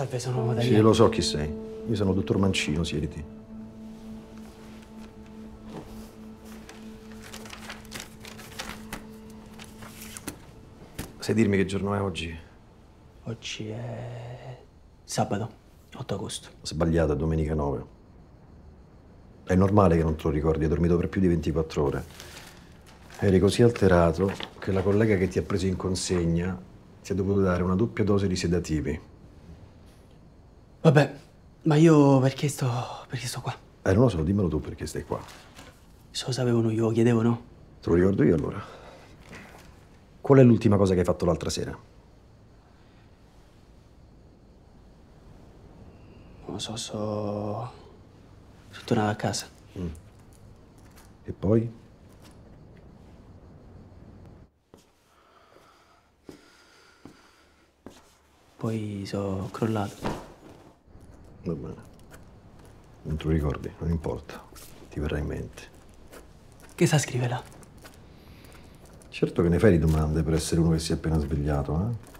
Salve, sono Madalena. Sì, lo so chi sei. Io sono il dottor Mancino, siediti. Sai dirmi che giorno è oggi? Oggi è sabato, 8 agosto. sbagliato, è domenica 9. È normale che non te lo ricordi, hai dormito per più di 24 ore. Eri così alterato che la collega che ti ha preso in consegna ti ha dovuto dare una doppia dose di sedativi Vabbè, ma io perché sto... perché sto qua? Eh, non lo so, dimmelo tu perché stai qua. So, lo sapevano io, chiedevano. Te lo ricordo io allora. Qual è l'ultima cosa che hai fatto l'altra sera? Non lo so, so... sono tornato a casa. Mm. E poi? Poi sono crollato. Va bene. Non te lo ricordi, non importa. Ti verrà in mente. Che sa scriverla? Certo che ne fai di domande per essere uno che si è appena svegliato, eh?